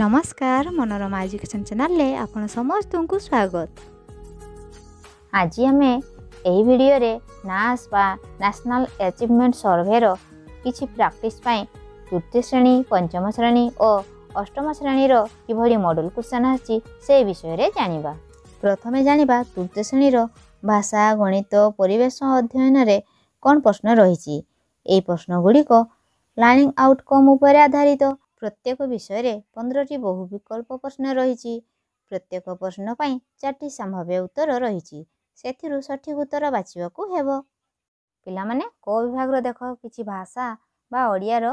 ନମସ୍କାର ମନୋରମା ଏଜୁକେସନ୍ ଚ୍ୟାନେଲରେ ଆପଣ ସମସ୍ତଙ୍କୁ ସ୍ୱାଗତ ଆଜି ଆମେ ଏହି ଭିଡ଼ିଓରେ ନାସ୍ ବା ନ୍ୟାସନାଲ୍ ଆଚିଭମେଣ୍ଟ ସର୍ଭେର କିଛି ପ୍ରାକ୍ଟିସ୍ ପାଇଁ ତୃତୀୟ ଶ୍ରେଣୀ ପଞ୍ଚମ ଶ୍ରେଣୀ ଓ ଅଷ୍ଟମ ଶ୍ରେଣୀର କିଭଳି ମଡ଼େଲ କ୍ୱେଶ୍ଚନ୍ ଆସିଛି ସେ ବିଷୟରେ ଜାଣିବା ପ୍ରଥମେ ଜାଣିବା ତୃତୀୟ ଶ୍ରେଣୀର ଭାଷା ଗଣିତ ପରିବେଶ ଅଧ୍ୟୟନରେ କ'ଣ ପ୍ରଶ୍ନ ରହିଛି ଏହି ପ୍ରଶ୍ନଗୁଡ଼ିକ ଲାର୍ଣ୍ଣିଂ ଆଉଟକମ୍ ଉପରେ ଆଧାରିତ ପ୍ରତ୍ୟେକ ବିଷୟରେ ପନ୍ଦରଟି ବହୁ ବିକଳ୍ପ ପ୍ରଶ୍ନ ରହିଛି ପ୍ରତ୍ୟେକ ପ୍ରଶ୍ନ ପାଇଁ ଚାରିଟି ସମ୍ଭାବ୍ୟ ଉତ୍ତର ରହିଛି ସେଥିରୁ ସଠିକ୍ ଉତ୍ତର ବାଛିବାକୁ ହେବ ପିଲାମାନେ କେଉଁ ବିଭାଗର ଦେଖ କିଛି ଭାଷା ବା ଓଡ଼ିଆର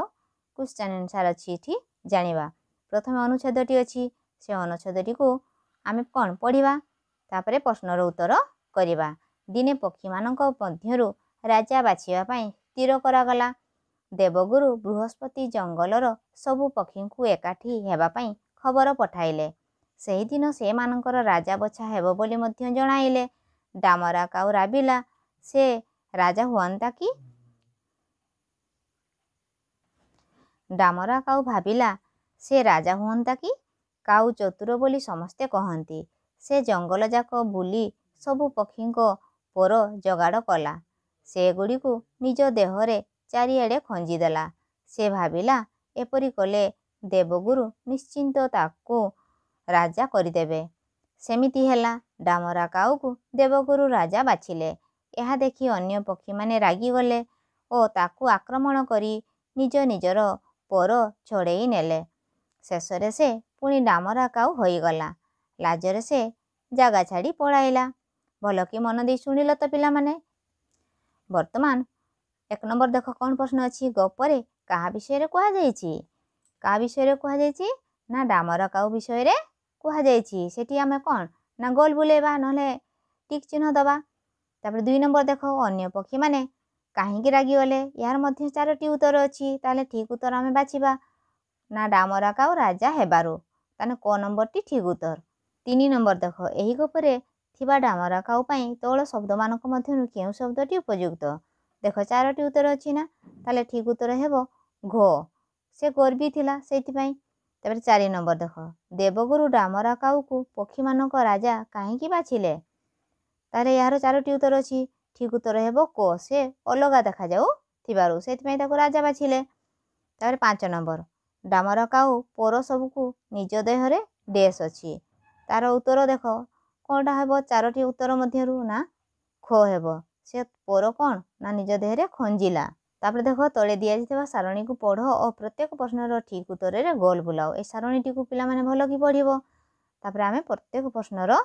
କୋଶ୍ଚିନ୍ ଆନ୍ସାର୍ ଅଛି ଏଠି ଜାଣିବା ପ୍ରଥମେ ଅନୁଚ୍ଛେଦଟି ଅଛି ସେ ଅନୁଚ୍ଛେଦଟିକୁ ଆମେ କ'ଣ ପଢ଼ିବା ତାପରେ ପ୍ରଶ୍ନର ଉତ୍ତର କରିବା ଦିନେ ପକ୍ଷୀମାନଙ୍କ ମଧ୍ୟରୁ ରାଜା ବାଛିବା ପାଇଁ ସ୍ଥିର କରାଗଲା ଦେବଗୁରୁ ବୃହସ୍ପତି ଜଙ୍ଗଲର ସବୁ ପକ୍ଷୀଙ୍କୁ ଏକାଠି ହେବା ପାଇଁ ଖବର ପଠାଇଲେ ସେହିଦିନ ସେମାନଙ୍କର ରାଜା ବଛା ହେବ ବୋଲି ମଧ୍ୟ ଜଣାଇଲେ ଡାମରା କାଉ ରାବିଲା ସେ ରାଜା ହୁଅନ୍ତା କି ଡାମରା କାଉ ଭାବିଲା ସେ ରାଜା ହୁଅନ୍ତା କି କାଉ ଚତୁର ବୋଲି ସମସ୍ତେ କହନ୍ତି ସେ ଜଙ୍ଗଲ ଯାକ ବୁଲି ସବୁ ପକ୍ଷୀଙ୍କ ପର ଯୋଗାଡ଼ କଲା ସେଗୁଡ଼ିକୁ ନିଜ ଦେହରେ ଚାରିଆଡ଼େ ଖଞ୍ଜିଦେଲା ସେ ଭାବିଲା ଏପରି କଲେ ଦେବଗୁରୁ ନିଶ୍ଚିନ୍ତ ତାକୁ ରାଜା କରିଦେବେ ସେମିତି ହେଲା ଡାମରା କାଉକୁ ଦେବଗୁରୁ ରାଜା ବାଛିଲେ ଏହା ଦେଖି ଅନ୍ୟ ପକ୍ଷୀମାନେ ରାଗିଗଲେ ଓ ତାକୁ ଆକ୍ରମଣ କରି ନିଜ ନିଜର ପର ଛଡ଼େଇ ନେଲେ ଶେଷରେ ସେ ପୁଣି ଡାମରା କାଉ ହୋଇଗଲା ଲାଜରେ ସେ ଜାଗା ଛାଡ଼ି ପଳାଇଲା ଭଲ କି ମନ ଦେଇ ଶୁଣିଲ ତ ପିଲାମାନେ ବର୍ତ୍ତମାନ এক নম্বর দেখো কোন প্রশ্ন ଅଛି গপরে କାହା ବିଷୟରେ କୁହାଯାଇଛି କାହା ବିଷୟରେ କୁହାଯାଇଛି ନା ଡାମର କାଉ ବିଷୟରେ କୁହାଯାଇଛି ସେଠି ଆମେ କ'ଣ ନା ଗୋଲ ବୁଲେଇବା ନହେଲେ ଟିକ୍ ଚିହ୍ନ ଦେବା ତାପରେ ଦୁଇ ନମ୍ବର ଦେଖ ଅନ୍ୟ ପକ୍ଷୀମାନେ କାହିଁକି ରାଗିଗଲେ ଏହାର ମଧ୍ୟ ଚାରୋଟି ଉତ୍ତର ଅଛି ତାହେଲେ ଠିକ୍ ଉତ୍ତର ଆମେ ବାଛିବା ନା ଡାମରା କାଉ ରାଜା ହେବାରୁ ତାହେଲେ କେଉଁ ନମ୍ବରଟି ଠିକ୍ ଉତ୍ତର ତିନି ନମ୍ବର ଦେଖ ଏହି ଗପରେ ଥିବା ଡାମରା କାଉ ପାଇଁ ତୈଳ ଶବ୍ଦମାନଙ୍କ ମଧ୍ୟରୁ କେଉଁ ଶବ୍ଦଟି ଉପଯୁକ୍ତ ଦେଖ ଚାରୋଟି ଉତ୍ତର ଅଛି ନା ତାହେଲେ ଠିକ୍ ଉତ୍ତର ହେବ ଘୋ ସେ ଗର୍ବୀ ଥିଲା ସେଇଥିପାଇଁ ତାପରେ ଚାରି ନମ୍ବର ଦେଖ ଦେବଗୁରୁ ଡାମରା କାଉକୁ ପକ୍ଷୀମାନଙ୍କ ରାଜା କାହିଁକି ବାଛିଲେ ତାହେଲେ ଏହାର ଚାରୋଟି ଉତ୍ତର ଅଛି ଠିକ୍ ଉତ୍ତର ହେବ କୋ ସେ ଅଲଗା ଦେଖାଯାଉଥିବାରୁ ସେଥିପାଇଁ ତାକୁ ରାଜା ବାଛିଲେ ତାପରେ ପାଞ୍ଚ ନମ୍ବର ଡାମରା କାଉ ପର ସବୁକୁ ନିଜ ଦେହରେ ଡେସ୍ ଅଛି ତାର ଉତ୍ତର ଦେଖ କ'ଣଟା ହେବ ଚାରୋଟି ଉତ୍ତର ମଧ୍ୟରୁ ନା ଖୋ ହେବ ସେ ପୋର କ'ଣ ନା ନିଜ ଦେହରେ ଖଞ୍ଜିଲା ତାପରେ ଦେଖ ତଳେ ଦିଆଯାଇଥିବା ସାରଣୀକୁ ପଢ଼ ଓ ପ୍ରତ୍ୟେକ ପ୍ରଶ୍ନର ଠିକ୍ ଉତ୍ତରରେ ଗୋଲ୍ ବୁଲାଅ ଏ ସାରଣୀଟିକୁ ପିଲାମାନେ ଭଲ କି ପଢ଼ିବ ତାପରେ ଆମେ ପ୍ରତ୍ୟେକ ପ୍ରଶ୍ନର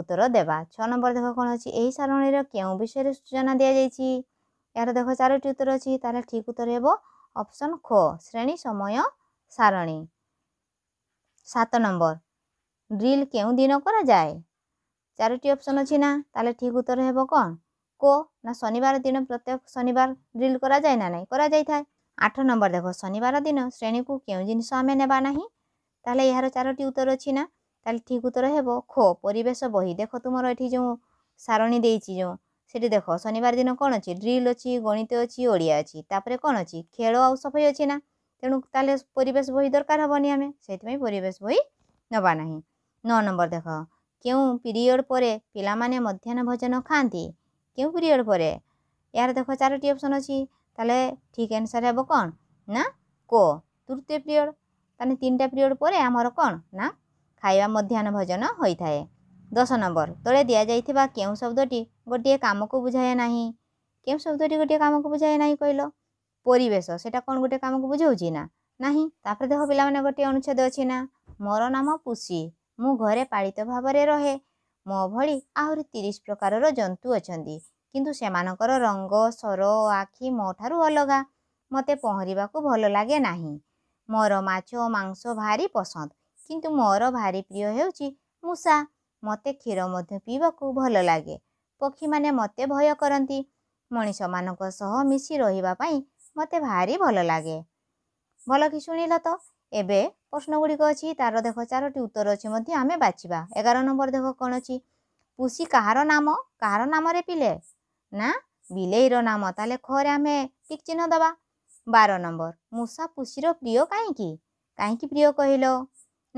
ଉତ୍ତର ଦେବା ଛଅ ନମ୍ବର ଦେଖ କ'ଣ ଅଛି ଏହି ସାରଣୀର କେଉଁ ବିଷୟରେ ସୂଚନା ଦିଆଯାଇଛି ଏହାର ଦେଖ ଚାରୋଟି ଉତ୍ତର ଅଛି ତାହେଲେ ଠିକ୍ ଉତ୍ତର ହେବ ଅପସନ୍ ଖୋ ଶ୍ରେଣୀ ସମୟ ସାରଣୀ ସାତ ନମ୍ବର ଡ୍ରିଲ୍ କେଉଁ ଦିନ କରାଯାଏ ଚାରୋଟି ଅପସନ୍ ଅଛି ନା ତାହେଲେ ଠିକ୍ ଉତ୍ତର ହେବ କ'ଣ କୋ ନା ଶନିବାର ଦିନ ପ୍ରତ୍ୟେକ ଶନିବାର ଡ୍ରିଲ୍ କରାଯାଏ ନା ନାହିଁ କରାଯାଇଥାଏ আট নম্বর দেখো শনিবার দিন শ্রেণীকে কেউ জিনিস আমি নেবা না তাহলে এর চারোটি উত্তর অছি না তাহলে ঠিক উত্তর হব খো পরিবেশ বহি দেখ তোমার এটি যে সারণী দিয়েছি যে সেটি দেখ শনিবার দিন কোণ অছি ড্রিল অছি গণিত অছি ওড়িয়া অছি তাপরে কোণ অছি খেল আউ সফাই অছি না তেণু তাহলে পরিবেশ বহি দরকার হবনি আমি সেইপাই পরিবেশ বহি নেবা না ন নম্বর দেখ কেউ পিরিয়ড পরে পিলামানে মধ্যাহ্ন ভোজন খাঁতি କେଉଁ ପିରିୟଡ଼ ପରେ ଏହାର ଦେଖ ଚାରୋଟି ଅପସନ୍ ଅଛି ତାହେଲେ ଠିକ୍ ଆନ୍ସର୍ ହେବ କ'ଣ ନା କୋ ତୃତୀୟ ପିରିୟଡ଼ ତାହେଲେ ତିନିଟା ପିରିୟଡ଼ ପରେ ଆମର କ'ଣ ନା ଖାଇବା ମଧ୍ୟାହ୍ନ ଭୋଜନ ହୋଇଥାଏ ଦଶ ନମ୍ବର ତଳେ ଦିଆଯାଇଥିବା କେଉଁ ଶବ୍ଦଟି ଗୋଟିଏ କାମକୁ ବୁଝାଏ ନାହିଁ କେଉଁ ଶବ୍ଦଟି ଗୋଟିଏ କାମକୁ ବୁଝାଏ ନାହିଁ କହିଲ ପରିବେଶ ସେଇଟା କ'ଣ ଗୋଟିଏ କାମକୁ ବୁଝାଉଛି ନା ନାହିଁ ତାପରେ ଦେଖ ପିଲାମାନେ ଗୋଟିଏ ଅନୁଚ୍ଛେଦ ଅଛି ନା ମୋର ନାମ ପୁଷି ମୁଁ ଘରେ ପାଳିତ ଭାବରେ ରହେ ମୋ ଭଳି ଆହୁରି ତିରିଶ ପ୍ରକାରର ଜନ୍ତୁ ଅଛନ୍ତି କିନ୍ତୁ ସେମାନଙ୍କର ରଙ୍ଗ ସ୍ୱର ଓ ଆଖି ମୋ ଠାରୁ ଅଲଗା ମୋତେ ପହଁରିବାକୁ ଭଲ ଲାଗେ ନାହିଁ ମୋର ମାଛ ଓ ମାଂସ ଭାରି ପସନ୍ଦ କିନ୍ତୁ ମୋର ଭାରି ପ୍ରିୟ ହେଉଛି ମୂଷା ମୋତେ କ୍ଷୀର ମଧ୍ୟ ପିଇବାକୁ ଭଲ ଲାଗେ ପକ୍ଷୀମାନେ ମୋତେ ଭୟ କରନ୍ତି ମଣିଷମାନଙ୍କ ସହ ମିଶି ରହିବା ପାଇଁ ମୋତେ ଭାରି ଭଲ ଲାଗେ ଭଲ କି ଶୁଣିଲ ତ ଏବେ ପ୍ରଶ୍ନଗୁଡ଼ିକ ଅଛି ତାର ଦେଖ ଚାରୋଟି ଉତ୍ତର ଅଛି ମଧ୍ୟ ଆମେ ବାଛିବା ଏଗାର ନମ୍ବର ଦେଖ କ'ଣ ଅଛି ପୁଷି କାହାର ନାମ କାହାର ନାମରେ ପିଲେ ନା ବିଲେଇର ନାମ ତାହେଲେ ଖରେ ଆମେ ଠିକ୍ ଚିହ୍ନ ଦେବା ବାର ନମ୍ବର ମୂଷା ପୁଷିର ପ୍ରିୟ କାହିଁକି କାହିଁକି ପ୍ରିୟ କହିଲ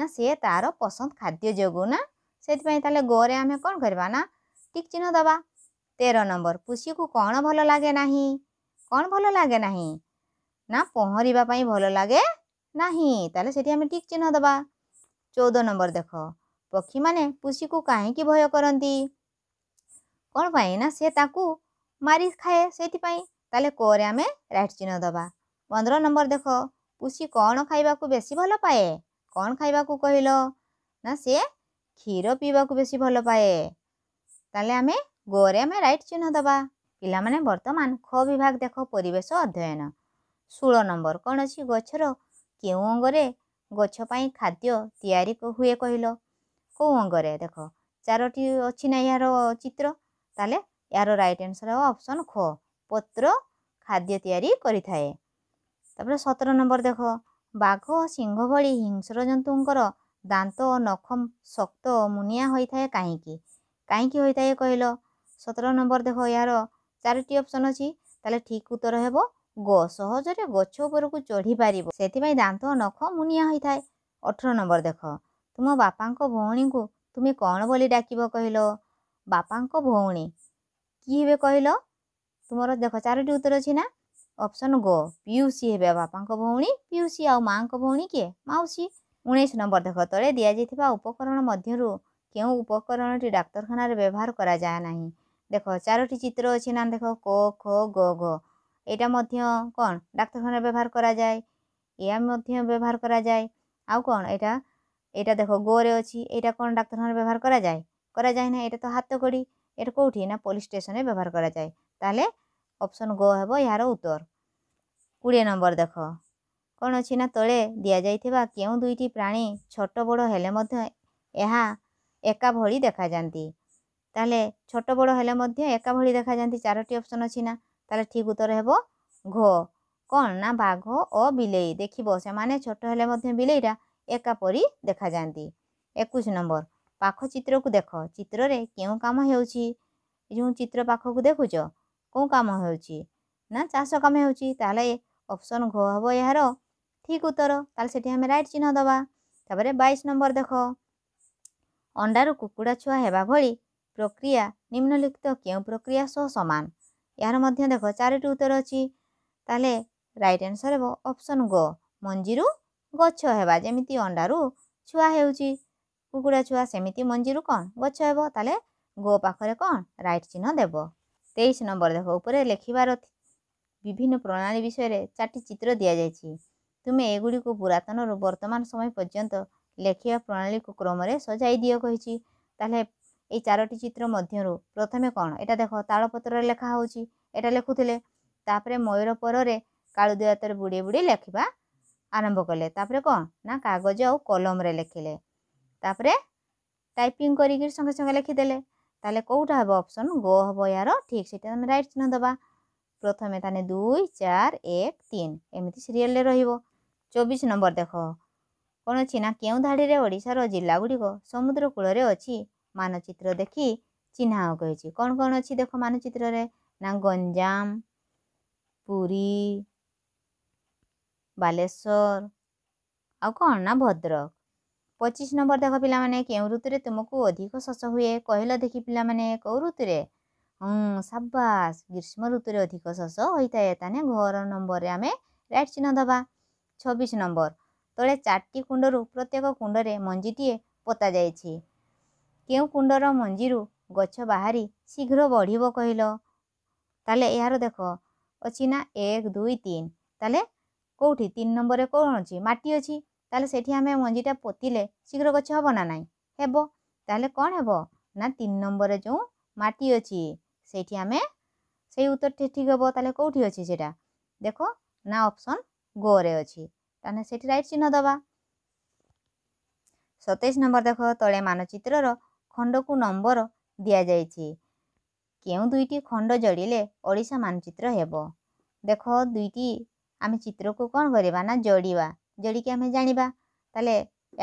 ନା ସେ ତାର ପସନ୍ଦ ଖାଦ୍ୟ ଯୋଗୁଁ ନା ସେଥିପାଇଁ ତାହେଲେ ଗୋରେ ଆମେ କ'ଣ କରିବା ନା ଠିକ୍ ଚିହ୍ନ ଦେବା ତେର ନମ୍ବର ପୁଷିକୁ କ'ଣ ଭଲ ଲାଗେ ନାହିଁ କ'ଣ ଭଲ ଲାଗେ ନାହିଁ ନା ପହଁରିବା ପାଇଁ ଭଲ ଲାଗେ ନାହିଁ ତାହେଲେ ସେଠି ଆମେ ଠିକ୍ ଚିହ୍ନ ଦେବା ଚଉଦ ନମ୍ବର ଦେଖ ପକ୍ଷୀମାନେ ପୁଷିକୁ କାହିଁକି ଭୟ କରନ୍ତି କ'ଣ ପାଇଁ ନା ସେ ତାକୁ ମାରି ଖାଏ ସେଇଥିପାଇଁ ତାହେଲେ କୋରେ ଆମେ ରାଇଟ୍ ଚିହ୍ନ ଦେବା ପନ୍ଦର ନମ୍ବର ଦେଖ ପୁଷି କ'ଣ ଖାଇବାକୁ ବେଶୀ ଭଲ ପାଏ କ'ଣ ଖାଇବାକୁ କହିଲ ନା ସିଏ କ୍ଷୀର ପିଇବାକୁ ବେଶୀ ଭଲ ପାଏ ତାହେଲେ ଆମେ ଗୋରେ ଆମେ ରାଇଟ୍ ଚିହ୍ନ ଦେବା ପିଲାମାନେ ବର୍ତ୍ତମାନ ଖ ବିଭାଗ ଦେଖ ପରିବେଶ ଅଧ୍ୟୟନ ଷୋହଳ ନମ୍ବର କ'ଣ ଅଛି ଗଛର କେଉଁ ଅଙ୍ଗରେ ଗଛ ପାଇଁ ଖାଦ୍ୟ ତିଆରି ହୁଏ କହିଲ କେଉଁ ଅଙ୍ଗରେ ଦେଖ ଚାରୋଟି ଅଛି ନା ଏହାର ଚିତ୍ର তালে ইয়ার রাইট আনসার হব অপশন খ পত্র খাদ্য তৈরি করে থাকে তাপরে সতের নম্বর দেখ বাঘ সিংহ ভি হিংস্র জন্তুঙ্কর দাঁত ও নখ শক্ত মুনিয়া হয়ে থাকে কী কী হয়ে থাকে কহিল সতের নম্বর দেখ ইয়ার চারটি অপশন অলে ঠিক উত্তর হব গ সহজরে গছ উপরক চড়ি পারিব সেইপা দাঁত ও নখ মুনিয়া হয়ে থাকে অঠর নম্বর দেখ তুম বাপাঙ্ক ভৌণী তুমি কণ বলে ডাকিব কহিল ବାପାଙ୍କ ଭଉଣୀ କି ହେବେ କହିଲ ତୁମର ଦେଖ ଚାରୋଟି ଉତ୍ତର ଅଛି ନା ଅପସନ୍ ଗୋ ପିଉସୀ ହେବେ ବାପାଙ୍କ ଭଉଣୀ ପିଉସୀ ଆଉ ମାଆଙ୍କ ଭଉଣୀ କିଏ ମାଉସୀ ଉଣେଇଶ ନମ୍ବର ଦେଖ ତଳେ ଦିଆଯାଇଥିବା ଉପକରଣ ମଧ୍ୟରୁ କେଉଁ ଉପକରଣଟି ଡାକ୍ତରଖାନାରେ ବ୍ୟବହାର କରାଯାଏ ନାହିଁ ଦେଖ ଚାରୋଟି ଚିତ୍ର ଅଛି ନା ଦେଖ କ ଖ ଗ ଘ ଏଇଟା ମଧ୍ୟ କ'ଣ ଡାକ୍ତରଖାନାରେ ବ୍ୟବହାର କରାଯାଏ ଏହା ମଧ୍ୟ ବ୍ୟବହାର କରାଯାଏ ଆଉ କ'ଣ ଏଇଟା ଏଇଟା ଦେଖ ଗୋରେ ଅଛି ଏଇଟା କ'ଣ ଡାକ୍ତରଖାନାରେ ବ୍ୟବହାର କରାଯାଏ করা যায় না এটা তো হাতকড়ি এটা কোউঠি না পুলিশ স্টেশনে ব্যবহার করা যায় তাহলে অপশন গ হব এর উত্তর কোড়িয়ে নম্বর দেখ কোণ অছি না তলে দিয়া যাইথিবা কেউ দুইটি প্রাণী ছোট বড় হেলে মধ্য ଏହା ଏକା ଭଳି ଦେଖାଯାଆନ୍ତି ତାହେଲେ ଛୋଟ ବଡ଼ ହେଲେ ମଧ୍ୟ ଏକା ଭଳି ଦେଖାଯାଆନ୍ତି ଚାରୋଟି ଅପସନ୍ ଅଛି ନା ତାହେଲେ ଠିକ୍ ଉତ୍ତର ହେବ ଘ କ'ଣ ନା ବାଘ ଓ ବିଲେଇ ଦେଖିବ ସେମାନେ ଛୋଟ ହେଲେ ମଧ୍ୟ ବିଲେଇଟା ଏକା ପରି ଦେଖାଯାଆନ୍ତି ଏକୋଇଶ ନମ୍ବର ପାଖ ଚିତ୍ରକୁ ଦେଖ ଚିତ୍ରରେ କେଉଁ କାମ ହେଉଛି ଯେଉଁ ଚିତ୍ର ପାଖକୁ ଦେଖୁଛ କେଉଁ କାମ ହେଉଛି ନା ଚାଷ କାମ ହେଉଛି ତାହେଲେ ଅପସନ୍ ଘ ହେବ ଏହାର ଠିକ୍ ଉତ୍ତର ତାହେଲେ ସେଠି ଆମେ ରାଇଟ୍ ଚିହ୍ନ ଦେବା ତାପରେ ବାଇଶ ନମ୍ବର ଦେଖ ଅଣ୍ଡାରୁ କୁକୁଡ଼ା ଛୁଆ ହେବା ଭଳି ପ୍ରକ୍ରିୟା ନିମ୍ନଲିଖିତ କେଉଁ ପ୍ରକ୍ରିୟା ସହ ସମାନ ଏହାର ମଧ୍ୟ ଦେଖ ଚାରିଟି ଉତ୍ତର ଅଛି ତାହେଲେ ରାଇଟ୍ ଆନ୍ସର ହେବ ଅପସନ୍ ଗ ମଞ୍ଜିରୁ ଗଛ ହେବା ଯେମିତି ଅଣ୍ଡାରୁ ଛୁଆ ହେଉଛି କୁକୁଡ଼ା ଛୁଆ ସେମିତି ମଞ୍ଜିରୁ କ'ଣ ଗଛ ହେବ ତାହେଲେ ଗୋ ପାଖରେ କ'ଣ ରାଇଟ୍ ଚିହ୍ନ ଦେବ ତେଇଶ ନମ୍ବର ଦେଖ ଉପରେ ଲେଖିବାର ବିଭିନ୍ନ ପ୍ରଣାଳୀ ବିଷୟରେ ଚାରଟି ଚିତ୍ର ଦିଆଯାଇଛି ତୁମେ ଏଗୁଡ଼ିକୁ ପୁରାତନରୁ ବର୍ତ୍ତମାନ ସମୟ ପର୍ଯ୍ୟନ୍ତ ଲେଖିବା ପ୍ରଣାଳୀକୁ କ୍ରମରେ ସଜାଇ ଦିଅ କହିଛି ତାହେଲେ ଏଇ ଚାରୋଟି ଚିତ୍ର ମଧ୍ୟରୁ ପ୍ରଥମେ କ'ଣ ଏଇଟା ଦେଖ ତାଳପତ୍ରରେ ଲେଖା ହେଉଛି ଏଇଟା ଲେଖୁଥିଲେ ତାପରେ ମୟୂର ପରରେ କାଳୁଦୁଆତରେ ବୁଡ଼ି ବୁଡ଼ି ଲେଖିବା ଆରମ୍ଭ କଲେ ତାପରେ କ'ଣ ନା କାଗଜ ଆଉ କଲମରେ ଲେଖିଲେ তাপরে টাইপিং করিকি সঙ্গে সঙ্গে লিখিদেলে তাহলে কোটা হব অপশন গো হব ইয়ার ঠিক সেটা আমি রাইট চিহ্ন দেবা প্রথমে তাহলে দুই চার এক তিন এমনি সিরিয়ালে রহব চব্বিশ নম্বর দেখ কোণ অছি না কেউ ধাড়িরে ওড়িশার জেলাগুড়িক সমুদ্র কূলরে অছি মানচিত্র দেখি চিহ্না করেছি কোণ কোণ অছি দেখ মানচিত্রে না গঞ্জাম পুরী ବାଲେଶ୍ୱର ଆଉ କ'ଣ ନା ଭଦ୍ରକ ପଚିଶ ନମ୍ବର ଦେଖ ପିଲାମାନେ କେଉଁ ଋତୁରେ ତୁମକୁ ଅଧିକ ଶୋଷ ହୁଏ କହିଲ ଦେଖି ପିଲାମାନେ କେଉଁ ଋତୁରେ ହଁ ସାବାସ୍ ଗ୍ରୀଷ୍ମ ଋତୁରେ ଅଧିକ ଶୋଷ ହୋଇଥାଏ ତାହେଲେ ଘର ନମ୍ବରରେ ଆମେ ରାଇଟ୍ ଚିହ୍ନ ଦେବା ଛବିଶ ନମ୍ବର ତଳେ ଚାରଟି କୁଣ୍ଡରୁ ପ୍ରତ୍ୟେକ କୁଣ୍ଡରେ ମଞ୍ଜିଟିଏ ପୋତାଯାଇଛି କେଉଁ କୁଣ୍ଡର ମଞ୍ଜିରୁ ଗଛ ବାହାରି ଶୀଘ୍ର ବଢ଼ିବ କହିଲ ତାହେଲେ ଏହାର ଦେଖ ଅଛି ନା ଏକ ଦୁଇ ତିନି ତାହେଲେ କେଉଁଠି ତିନି ନମ୍ବରରେ କ'ଣ ଅଛି ମାଟି ଅଛି ତାହେଲେ ସେଇଠି ଆମେ ମଞ୍ଜିଟା ପୋତିଲେ ଶୀଘ୍ର ଗଛ ହେବ ନା ନାହିଁ ହେବ ତାହେଲେ କ'ଣ ହେବ ନା ତିନି ନମ୍ବରରେ ଯେଉଁ ମାଟି ଅଛି ସେଇଠି ଆମେ ସେଇ ଉତ୍ତର ଠିକ୍ ହେବ ତାହେଲେ କେଉଁଠି ଅଛି ସେଇଟା ଦେଖ ନା ଅପସନ୍ ଗୋରେ ଅଛି ତାହେଲେ ସେଇଠି ରାଇଟ୍ ଚିହ୍ନ ଦେବା ସତେଇଶ ନମ୍ବର ଦେଖ ତଳେ ମାନଚିତ୍ରର ଖଣ୍ଡକୁ ନମ୍ବର ଦିଆଯାଇଛି କେଉଁ ଦୁଇଟି ଖଣ୍ଡ ଯୋଡ଼ିଲେ ଓଡ଼ିଶା ମାନଚିତ୍ର ହେବ ଦେଖ ଦୁଇଟି ଆମେ ଚିତ୍ରକୁ କ'ଣ କରିବା ନା ଯୋଡ଼ିବା যেটিকি আমি জাঁয়া তাহলে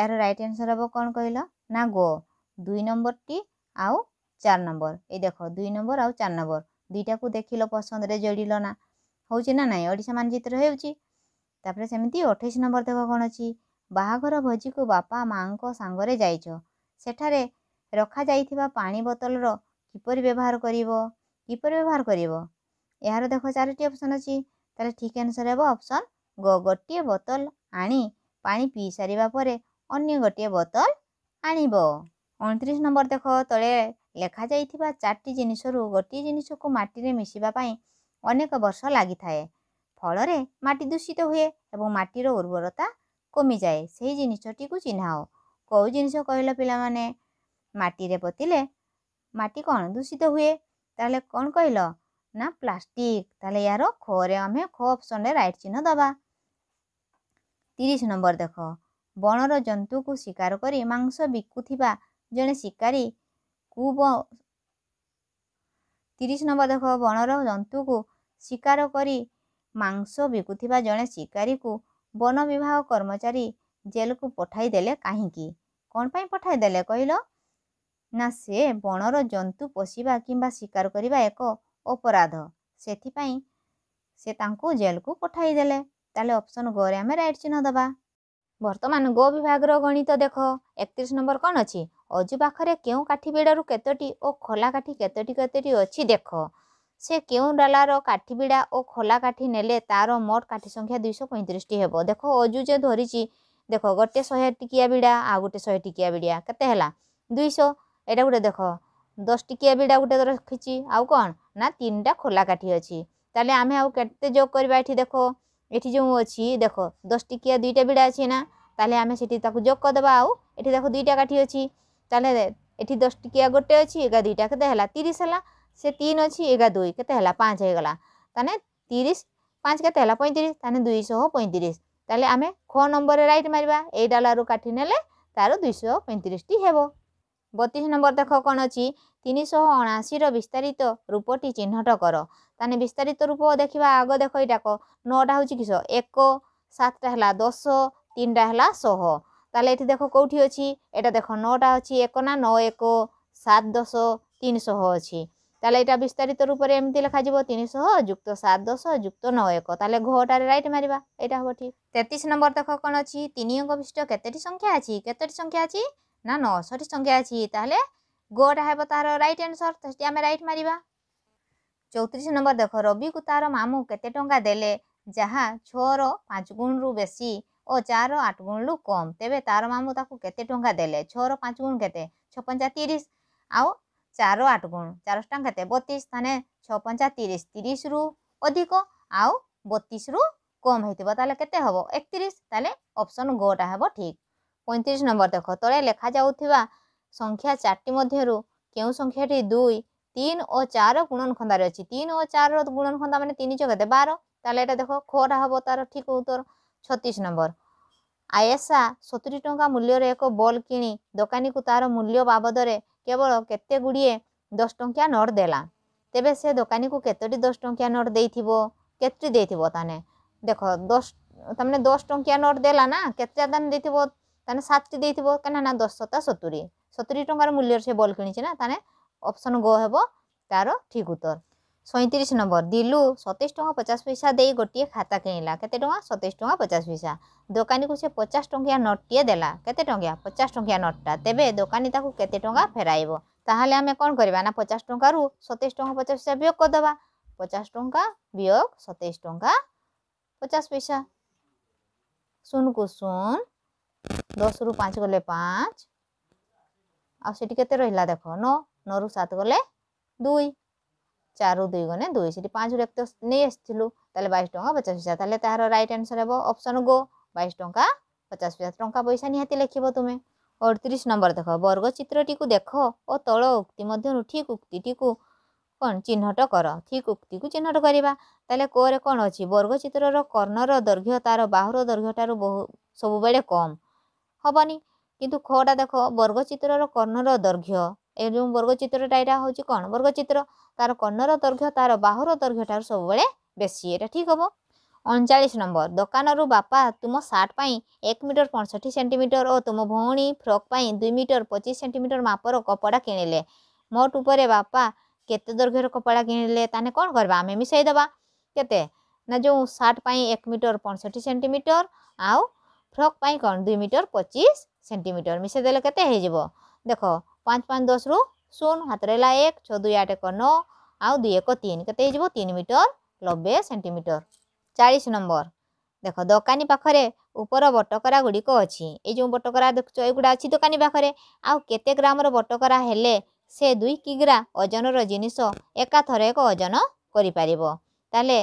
এর রাইট আনসর হব কোণ কহিল না গো দুই নম্বরটি আউ চার নম্বর এই দেখ দুই নম্বর আউ চার নম্বর দুইটাকে দেখিল পছন্দরে জড়িল না হচ্ছে না নাই ওড়িশা মানচিত্র ହେଉଛି ତାପରେ ସେମିତି ଅଠେଇଶ ନମ୍ବର ଦେବ କ'ଣ ଅଛି ବାହାଘର ଭୋଜିକୁ ବାପା ମାଆଙ୍କ ସାଙ୍ଗରେ ଯାଇଛ ସେଠାରେ ରଖାଯାଇଥିବା ପାଣି ବୋତଲର କିପରି ବ୍ୟବହାର କରିବ କିପରି ବ୍ୟବହାର କରିବ ଏହାର ଦେଖ ଚାରୋଟି ଅପସନ୍ ଅଛି ତାହେଲେ ଠିକ୍ ଆନ୍ସର୍ ହେବ ଅପସନ୍ ଗୋଟିଏ ବୋତଲ ଆଣି ପାଣି ପିଇ ସାରିବା ପରେ ଅନ୍ୟ ଗୋଟିଏ ବୋତଲ ଆଣିବ ଅଣତିରିଶ ନମ୍ବର ଦେଖ ତଳେ ଲେଖାଯାଇଥିବା ଚାରିଟି ଜିନିଷରୁ ଗୋଟିଏ ଜିନିଷକୁ ମାଟିରେ ମିଶିବା ପାଇଁ ଅନେକ ବର୍ଷ ଲାଗିଥାଏ ଫଳରେ ମାଟି ଦୂଷିତ ହୁଏ ଏବଂ ମାଟିର ଉର୍ବରତା କମିଯାଏ ସେହି ଜିନିଷଟିକୁ ଚିହ୍ନାଅ କେଉଁ ଜିନିଷ କହିଲ ପିଲାମାନେ ମାଟିରେ ପୋତିଲେ ମାଟି କ'ଣ ଦୂଷିତ ହୁଏ ତାହେଲେ କ'ଣ କହିଲ ନା ପ୍ଲାଷ୍ଟିକ୍ ତାହେଲେ ଏହାର ଖୋରେ ଆମେ ଖୋ ଅପସନ୍ରେ ରାଇଟ୍ ଚିହ୍ନ ଦେବା ତିରିଶ ନମ୍ବର ଦେଖ ବଣର ଜନ୍ତୁକୁ ଶିକାର କରି ମାଂସ ବିକୁଥିବା ଜଣେ ଶିକାରୀ କୁ ତିରିଶ ନମ୍ବର ଦେଖ ବଣର ଜନ୍ତୁକୁ ଶିକାର କରି ମାଂସ ବିକୁଥିବା ଜଣେ ଶିକାରୀକୁ ବନ ବିଭାଗ କର୍ମଚାରୀ ଜେଲକୁ ପଠାଇଦେଲେ କାହିଁକି କ'ଣ ପାଇଁ ପଠାଇଦେଲେ କହିଲ ନା ସେ ବଣର ଜନ୍ତୁ ପୋଷିବା କିମ୍ବା ଶିକାର କରିବା ଏକ ଅପରାଧ ସେଥିପାଇଁ ସେ ତାଙ୍କୁ ଜେଲକୁ ପଠାଇଦେଲେ তাহলে অপশন গোরে আমি রাইট চিহ্ন দেবা বর্তমান গো বিভাগর গণিত দেখ একত্রিশ নম্বর কন অছি অজু পাখে কেউ কাঠি বিড়ার কতটি ও খোলা কাঠি কতটি কতটি অছি দেখ সে কেউ ডালার কাঠি বিড়া ও খোলা কাঠি নেলে তার মোট কাঠি সংখ্যা দুইশ পঁয়ত্রিশটি হব দেখ অজু যে ধরিছি দেখ গোটে শহে টিকিয়া বিড়া আ গোটে শহে টিকিয়া বিড়া কেতে হল দুইশ এটা গোটে দেখ দশ টিকিয়া বিড়া গোটে রাখিছি আউ কন না তিনটা খোলা কাঠি অছি তাহলে আমি আউ কেতে যোগ করিবা এটি দেখো ଏଠି ଯେଉଁ ଅଛି ଦେଖ ଦଶଟିକିଆ ଦୁଇଟା ବିଡ଼ା ଅଛି ନା ତାହେଲେ ଆମେ ସେଠି ତାକୁ ଯୋଗ କରିଦେବା ଆଉ ଏଠି ଦେଖ ଦୁଇଟା କାଠି ଅଛି ତାହେଲେ ଏଠି ଦଶଟିକିଆ ଗୋଟେ ଅଛି ଏଗା ଦୁଇଟା କେତେ ହେଲା ତିରିଶ ହେଲା ସେ ତିନି ଅଛି ଏଗା ଦୁଇ କେତେ ହେଲା ପାଞ୍ଚ ହେଇଗଲା ତାହେଲେ ତିରିଶ ପାଞ୍ଚ କେତେ ହେଲା ପଇଁତିରିଶ ତାହେଲେ ଦୁଇଶହ ପଇଁତିରିଶ ତାହେଲେ ଆମେ ଖ ନମ୍ବରରେ ରାଇଟ୍ ମାରିବା ଏଇ ଡାଲାରୁ କାଠି ନେଲେ ତାର ଦୁଇଶହ ପଇଁତିରିଶଟି ହେବ বত্রিশ নম্বর দেখ কোণ অছি তিনশহ অনাশির বিস্তারিত রূপটি চিহ্নট কর তাহলে বিস্তারিত রূপ দেখা আগ দেখ এইটাক নটা হচ্ছে কিস এক সাতটা হল দশ তিনটা হল শহ তাহলে এটি দেখ কোটি অছি এটা দেখ নটা অছি এক না ন এক সাত দশ তিনশহ অছি তাহলে এটা বিস্তারিত রূপে এমতি লেখাযিব তিনশহ যুক্ত সাত দশ যুক্ত ন এক তাহলে ঘটার রাইট মারিবা এটা হব ঠিক তেত্রিশ নম্বর দেখ কোণ অছি তিন অঙ্ক বিশিষ্ট কেতোটি সংখ্যা আছে কেতোটি সংখ্যা আছে না নଅଶଟି ସଂଖ୍ୟା ଅଛି ତାହେଲେ ଗୋଟା ହେବ ତାହାର ରାଇଟ୍ ଆନ୍ସର୍ ସେଠି ଆମେ ରାଇଟ୍ ମାରିବା ଚଉତିରିଶ ନମ୍ବର ଦେଖ ରବିକୁ ତାର ମାମୁଁ କେତେ ଟଙ୍କା ଦେଲେ ଯାହା ଛଅର ପାଞ୍ଚ ଗୁଣରୁ ବେଶୀ ଓ ଚାରିର ଆଠ ଗୁଣରୁ କମ୍ ତେବେ ତାର ମାମୁଁ ତାକୁ କେତେ ଟଙ୍କା ଦେଲେ ଛଅର ପାଞ୍ଚ ଗୁଣ କେତେ ଛଅ ପଞ୍ଚା ତିରିଶ ଆଉ ଚାରିର ଆଠ ଗୁଣ ଚାରିଶହ ଟଙ୍କା କେତେ ବତିଶ ତାହେଲେ ଛଅ ପଞ୍ଚା ତିରିଶ ତିରିଶରୁ ଅଧିକ ଆଉ ବତିଶରୁ କମ୍ ହେଇଥିବ ତାହେଲେ କେତେ ହେବ ଏକତିରିଶ ତାହେଲେ ଅପସନ୍ ଗୋଟା ହେବ ଠିକ୍ পঁয়ত্রিশ নম্বর দেখ তলে লেখা যাওয়া সংখ্যা চারটি মধ্যে କେଉଁ সংখ্যাটি দুই তিন ও চার গুণন খন্দার অছি তিন ও চার গুণন খন্দা মানে তিন চৌকাতে বারো তাহলে এটা দেখ খোটা হব তার ঠিক উত্তর ছত্রিশ নম্বর আয়েসা সতুরি টঙ্কা মূল্যের এক বল কিনি দোকানীকে তার মূল্য বাবদরে কেবল কেতে গুড়িয়ে দশ টঙ্কা নোট দেলা তেবে সে দোকানীকে কেতোটি দশ টঙ্কা নোট দিয়ে কেতটি দিয়ে তানে দেখ দশ তার মানে দশ টঙ্কা নোট দেলা না কেতটা তানে দিয়ে ତାହେଲେ ସାତଟି ଦେଇଥିବ କାହିଁକିନା ନା ଦଶ ସତା ସତୁରି ସତୁରି ଟଙ୍କାର ମୂଲ୍ୟରେ ସେ ବଲ୍ କିଣିଛି ନା ତାହେଲେ ଅପସନ୍ ଗୋ ହେବ ତାର ଠିକ୍ ଉତ୍ତର ସଇଁତିରିଶ ନମ୍ବର ଦିଲୁ ସତେଇଶ ଟଙ୍କା ପଚାଶ ପଇସା ଦେଇ ଗୋଟିଏ ଖାତା କିଣିଲା କେତେ ଟଙ୍କା ସତେଇଶ ଟଙ୍କା ପଚାଶ ପଇସା ଦୋକାନୀକୁ ସେ ପଚାଶ ଟଙ୍କିଆ ନୋଟଟିଏ ଦେଲା କେତେ ଟଙ୍କିଆ ପଚାଶ ଟଙ୍କିଆ ନୋଟଟା ତେବେ ଦୋକାନୀ ତାକୁ କେତେ ଟଙ୍କା ଫେରାଇବ ତାହେଲେ ଆମେ କ'ଣ କରିବା ନା ପଚାଶ ଟଙ୍କାରୁ ସତେଇଶ ଟଙ୍କା ପଚାଶ ପଇସା ବିୟୋଗ କରିଦେବା ପଚାଶ ଟଙ୍କା ବିୟୋଗ ସତେଇଶ ଟଙ୍କା ପଚାଶ ପଇସା ଶୂନକୁ ଶୂନ दस रु पाँच गले पांच आठ के देख नौ नौ रु सात गले दुई चारु दुई गने दुई सी पाँच रु एक नहीं आलो बैश टाँग पचास पैसा तेल तहार रईट आंसर है अपसन गो बैश टाँचा पचास पचास टाँचा पैसा निहाति लिखे तुम्हें अड़तीस नंबर देख वर्ग चित्रटी को देख और तल उक्ति ठीक उक्ति कौन चिन्हट कर ठीक उक्ति को चिन्हट करवा तेल कौन अच्छी बर्ग चित्र कर्णर दैर्घ्य तार बाहर दैर्घ्यटार बहु सब कम ହେବନି କିନ୍ତୁ ଖଟା ଦେଖ ବର୍ଗଚିତ୍ରର କର୍ଣ୍ଣର ଦୈର୍ଘ୍ୟ ଏ ଯେଉଁ ବର୍ଗଚିତ୍ରଟା ଏଇଟା ହେଉଛି କଣ ବର୍ଗଚିତ୍ର ତାର କର୍ଣ୍ଣର ଦୈର୍ଘ୍ୟ ତାର ବାହୁର ଦୈର୍ଘ୍ୟଠାରୁ ସବୁବେଳେ ବେଶୀ ଏଇଟା ଠିକ୍ ହେବ ଅଣଚାଳିଶ ନମ୍ବର ଦୋକାନରୁ ବାପା ତୁମ ସାର୍ଟ ପାଇଁ ଏକ ମିଟର ପଞ୍ଚଷଠି ସେଣ୍ଟିମିଟର ଓ ତୁମ ଭଉଣୀ ଫ୍ରକ୍ ପାଇଁ ଦୁଇ ମିଟର ପଚିଶ ସେଣ୍ଟିମିଟର ମାପର କପଡ଼ା କିଣିଲେ ମୋଟ ଉପରେ ବାପା କେତେ ଦୈର୍ଘ୍ୟର କପଡ଼ା କିଣିଲେ ତାହେଲେ କ'ଣ କରିବା ଆମେ ମିଶାଇଦେବା କେତେ ନା ଯେଉଁ ସାର୍ଟ ପାଇଁ ଏକ ମିଟର ପଞ୍ଚଷଠି ସେଣ୍ଟିମିଟର ଆଉ ফ্রক পাই কন দুই মিটর পঁচিশ সেটিমিটর মিশে দেলে কেতে হয়ে যাব দেখ পাঁচ পাঁচ দশ রু শূন্য হাতের লা এক ছ দুই আট এক ন আউ দুই এক তিন কেতে হয়ে যাব তিন মিটর নব্বে সেটিমিটর চাশ নম্বর দেখ দোকানি পাখে উপর বটকরা গুড়ি অছি এই যে বটকরা দেখছ এগুলা অছি দোকানি পাখে আউ কেতে গ্রামর বটকরা হলে সে দুই কিগ্রা ওজনর জিনিস একাথরে এক ওজন করে পারিব তাহলে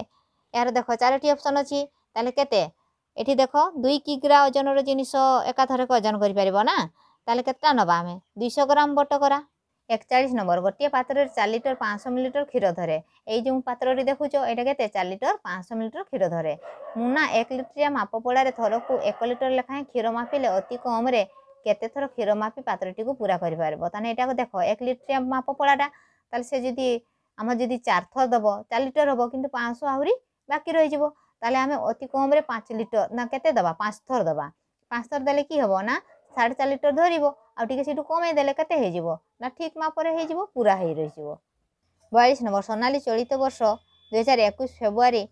এর দেখ চারোটি অপশন অনেক তাহলে কেতে ଏଠି ଦେଖ ଦୁଇ କିଗ୍ରା ଓଜନର ଜିନିଷ ଏକାଥରକେ ଓଜନ କରିପାରିବ ନା ତାହେଲେ କେତେଟା ନେବା ଆମେ ଦୁଇଶହ ଗ୍ରାମ ବଟକରା ଏକଚାଳିଶ ନମ୍ବର ଗୋଟିଏ ପାତ୍ରରେ ଚାରି ଲିଟର ପାଞ୍ଚଶହ ମିଲିଲିଟର କ୍ଷୀର ଧରେ ଏଇ ଯେଉଁ ପାତ୍ରଟି ଦେଖୁଛ ଏଇଟା କେତେ ଚାରି ଲିଟର ପାଞ୍ଚଶହ ମିଲିଲିଟର କ୍ଷୀର ଧରେ ମୁନା ଏକ ଲିଟରିଆ ମାପପଡ଼ାରେ ଥରକୁ ଏକ ଲିଟର ଲେଖାଏଁ କ୍ଷୀର ମାପିଲେ ଅତି କମ୍ରେ କେତେ ଥର କ୍ଷୀର ମାପି ପାତ୍ରଟିକୁ ପୁରା କରିପାରିବ ତାହେଲେ ଏଇଟାକୁ ଦେଖ ଏକ ଲିଟରିଆ ମାପପଡ଼ାଟା ତାହେଲେ ସେ ଯଦି ଆମର ଯଦି ଚାରିଥର ଦେବ ଚାରି ଲିଟର ହେବ କିନ୍ତୁ ପାଞ୍ଚଶହ ଆହୁରି ବାକି ରହିଯିବ ତାହେଲେ ଆମେ ଅତି କମ୍ରେ ପାଞ୍ଚ ଲିଟର ନା କେତେ ଦେବା ପାଞ୍ଚ ଥର ଦେବା ପାଞ୍ଚ ଥର ଦେଲେ କି ହେବ ନା ସାଢ଼େ ଚାରି ଲିଟର ଧରିବ ଆଉ ଟିକେ ସେଇଠୁ କମେଇ ଦେଲେ କେତେ ହେଇଯିବ ନା ଠିକ୍ ମାପରେ ହେଇଯିବ ପୁରା ହେଇ ରହିଯିବ ବୟାଳିଶ ନମ୍ବର ସୋନାଲି ଚଳିତ ବର୍ଷ ଦୁଇହଜାର ଏକୋଇଶ ଫେବୃଆରୀ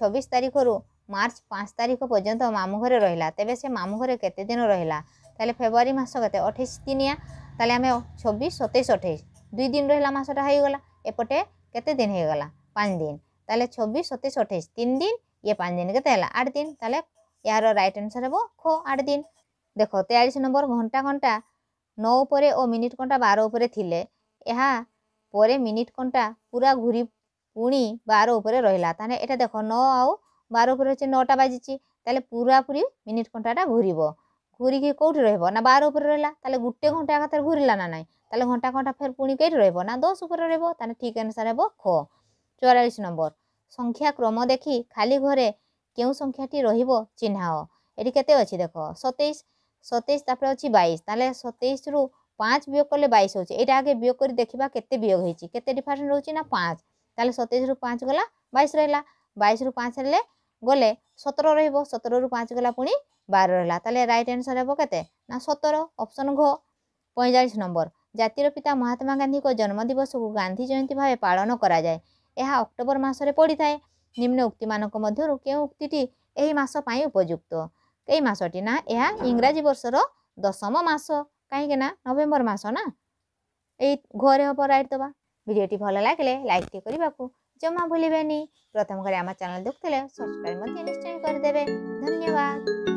ଛବିଶ ତାରିଖରୁ ମାର୍ଚ୍ଚ ପାଞ୍ଚ ତାରିଖ ପର୍ଯ୍ୟନ୍ତ ମାମୁଁ ଘରେ ରହିଲା ତେବେ ସେ ମାମୁଁ ଘରେ କେତେ ଦିନ ରହିଲା ତାହେଲେ ଫେବୃଆରୀ ମାସ କେତେ ଅଠେଇଶ ଦିନିଆ ତାହେଲେ ଆମେ ଛବିଶ ସତେଇଶ ଅଠେଇଶ ଦୁଇ ଦିନ ରହିଲା ମାସଟା ହେଇଗଲା ଏପଟେ କେତେ ଦିନ ହେଇଗଲା ପାଞ୍ଚ ଦିନ ତାହେଲେ ଛବିଶ ସତେଇଶ ଅଠେଇଶ ତିନି ଦିନ ये पाँच दिन के आठ दिन ताले यार रईट आनसर हे खो आठ दिन দেখ তেয়াল্লিশ নম্বর ঘন্টা ঘন্টা ন উপরে ও মিনিট ঘন্টা বার উপরে থিলে ଏହା ପରେ ମିନିଟ୍ କଣ୍ଟା ପୁରା ଘୁରି ପୁଣି ବାର ଉପରେ ରହିଲା ତାହେଲେ ଏଇଟା ଦେଖ ନଅ ଆଉ ବାର ଉପରେ ହେଉଛି ନଅଟା ବାଜିଛି ତାହେଲେ ପୁରାପୁରି ମିନିଟ୍ ଘଣ୍ଟାଟା ଘୁରିବ ଘୁରିକି କେଉଁଠି ରହିବ ନା ବାର ଉପରେ ରହିଲା ତାହେଲେ ଗୋଟେ ଘଣ୍ଟା ଏକାଥରେ ଘୁରିଲା ନା ନାହିଁ ତାହେଲେ ଘଣ୍ଟା ଘଣ୍ଟା ଫେର ପୁଣି କେଇଠି ରହିବ ନା ଦଶ ଉପରେ ରହିବ ତାହେଲେ ଠିକ୍ ଆନ୍ସର୍ ହେବ ଖ ଚଉରାଳିଶ ନମ୍ବର ସଂଖ୍ୟା କ୍ରମ ଦେଖି ଖାଲି ଘରେ କେଉଁ ସଂଖ୍ୟାଟି ରହିବ ଚିହ୍ନାଅ ଏଠି କେତେ ଅଛି ଦେଖ ସତେଇଶ ସତେଇଶ ତାପରେ ଅଛି ବାଇଶ ତାହେଲେ ସତେଇଶରୁ ପାଞ୍ଚ ବିୟୋଗ କଲେ ବାଇଶ ହେଉଛି ଏଇଟା ଆଗେ ବିୟୋଗ କରି ଦେଖିବା କେତେ ବିୟୋଗ ହେଇଛି କେତେ ଡିଫରେନ୍ସ ରହୁଛି ନା ପାଞ୍ଚ ତାହେଲେ ସତେଇଶରୁ ପାଞ୍ଚ ଗଲା ବାଇଶ ରହିଲା ବାଇଶରୁ ପାଞ୍ଚ ହେଲେ ଗଲେ ସତର ରହିବ ସତରରୁ ପାଞ୍ଚ ଗଲା ପୁଣି ବାର ରହିଲା ତାହେଲେ ରାଇଟ୍ ଆନ୍ସର୍ ହେବ କେତେ ନା ସତର ଅପସନ୍ ଘ ପଇଁଚାଳିଶ ନମ୍ବର ଜାତିର ପିତା ମହାତ୍ମା ଗାନ୍ଧୀଙ୍କ ଜନ୍ମଦିବସକୁ ଗାନ୍ଧୀ ଜୟନ୍ତୀ ଭାବେ ପାଳନ କରାଯାଏ ଏହା ଅକ୍ଟୋବର ମାସରେ ପଡ଼ିଥାଏ ନିମ୍ନ ଉକ୍ତିମାନଙ୍କ ମଧ୍ୟରୁ କେଉଁ ଉକ୍ତିଟି ଏହି ମାସ ପାଇଁ ଉପଯୁକ୍ତ ଏହି ମାସଟି ନା ଏହା ଇଂରାଜୀ ବର୍ଷର ଦଶମ ମାସ କାହିଁକି ନା ନଭେମ୍ବର ମାସ ନା ଏଇ ଘରେ ହେବ ରାଇଟ୍ ଦେବା ଭିଡ଼ିଓଟି ଭଲ ଲାଗିଲେ ଲାଇକ୍ଟି କରିବାକୁ ଜମା ଭୁଲିବେନି ପ୍ରଥମ ଘରେ ଆମ ଚ୍ୟାନେଲ୍ ଦେଖୁଥିଲେ ସବସ୍କ୍ରାଇବ୍ ମଧ୍ୟ ନିଶ୍ଚୟ କରିଦେବେ ଧନ୍ୟବାଦ